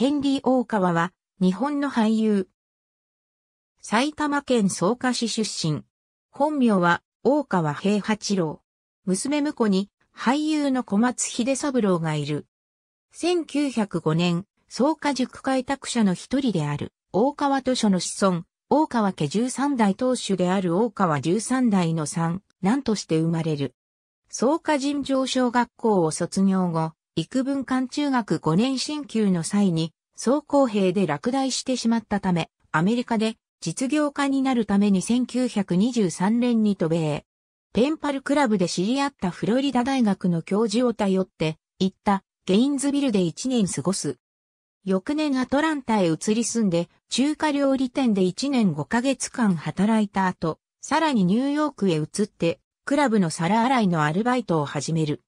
ヘンリー・大川は、日本の俳優。埼玉県草加市出身。本名は、大川平八郎。娘婿に、俳優の小松秀三郎がいる。1905年、草加塾開拓者の一人である、大川図書の子孫、大川家十三代当主である大川十三代の三、んとして生まれる。草加尋常小学校を卒業後、幾分間中学5年進級の際に、総公平で落第してしまったため、アメリカで実業家になるために1923年に渡米。ペンパルクラブで知り合ったフロリダ大学の教授を頼って、行ったゲインズビルで1年過ごす。翌年アトランタへ移り住んで、中華料理店で1年5ヶ月間働いた後、さらにニューヨークへ移って、クラブの皿洗いのアルバイトを始める。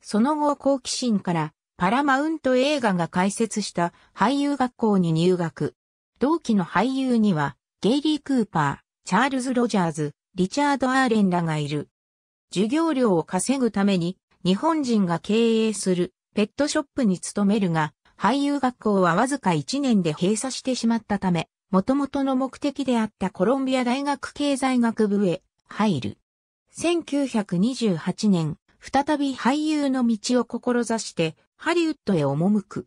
その後好奇心からパラマウント映画が開設した俳優学校に入学。同期の俳優には、ゲイリー・クーパー、チャールズ・ロジャーズ、リチャード・アーレンらがいる。授業料を稼ぐために、日本人が経営するペットショップに勤めるが、俳優学校はわずか1年で閉鎖してしまったため、元々の目的であったコロンビア大学経済学部へ入る。1928年、再び俳優の道を志してハリウッドへ赴く。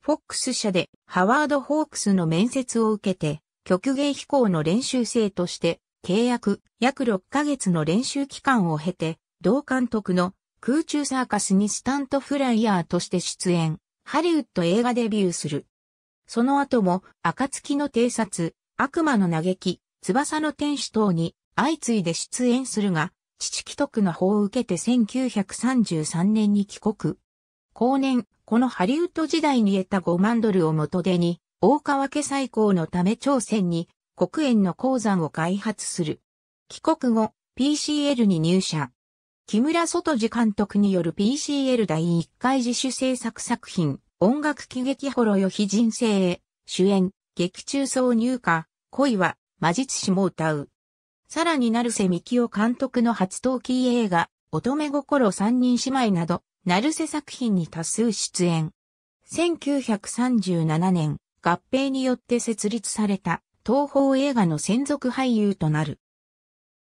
フォックス社でハワード・ホークスの面接を受けて、曲芸飛行の練習生として契約約6ヶ月の練習期間を経て、同監督の空中サーカスにスタントフライヤーとして出演、ハリウッド映画デビューする。その後も、暁の偵察、悪魔の嘆き、翼の天使等に相次いで出演するが、父既得の法を受けて1933年に帰国。後年、このハリウッド時代に得た5万ドルを元手に、大川家最高のため朝鮮に国園の鉱山を開発する。帰国後、PCL に入社。木村外次監督による PCL 第1回自主制作作品、音楽喜劇ほろよ非人生へ、主演、劇中挿入歌、恋は魔術師も歌う。さらに成瀬幹夫監督の初陶器映画、乙女心三人姉妹など、ルセ作品に多数出演。1937年、合併によって設立された東方映画の専属俳優となる。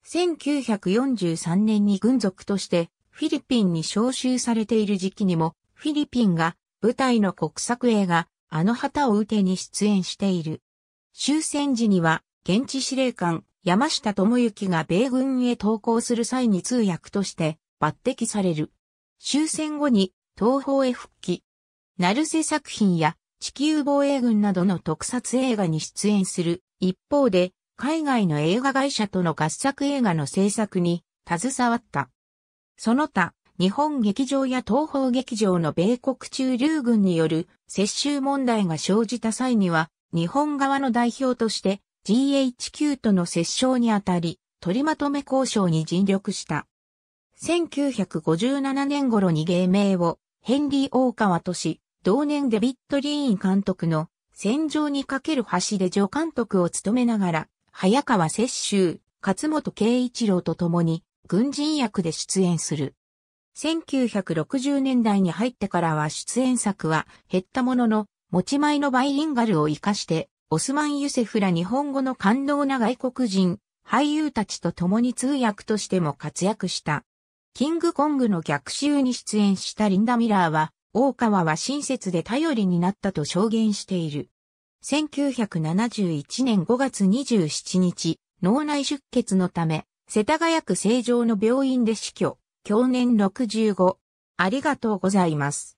1943年に軍属としてフィリピンに召集されている時期にもフィリピンが舞台の国策映画あの旗を受けに出演している。終戦時には現地司令官山下智之が米軍へ投降する際に通訳として抜擢される。終戦後に東方へ復帰。ナルセ作品や地球防衛軍などの特撮映画に出演する一方で、海外の映画会社との合作映画の制作に携わった。その他、日本劇場や東方劇場の米国駐留軍による接収問題が生じた際には、日本側の代表として GHQ との接触にあたり、取りまとめ交渉に尽力した。1957年頃に芸名をヘンリー大川とし、同年デビット・リーン監督の戦場にかける橋で助監督を務めながら、早川雪舟、勝本慶一郎と共に軍人役で出演する。1960年代に入ってからは出演作は減ったものの、持ち前のバイリンガルを活かして、オスマン・ユセフら日本語の感動な外国人、俳優たちと共に通訳としても活躍した。キングコングの逆襲に出演したリンダ・ミラーは、大川は親切で頼りになったと証言している。1971年5月27日、脳内出血のため、世田谷区成城の病院で死去、去年65。ありがとうございます。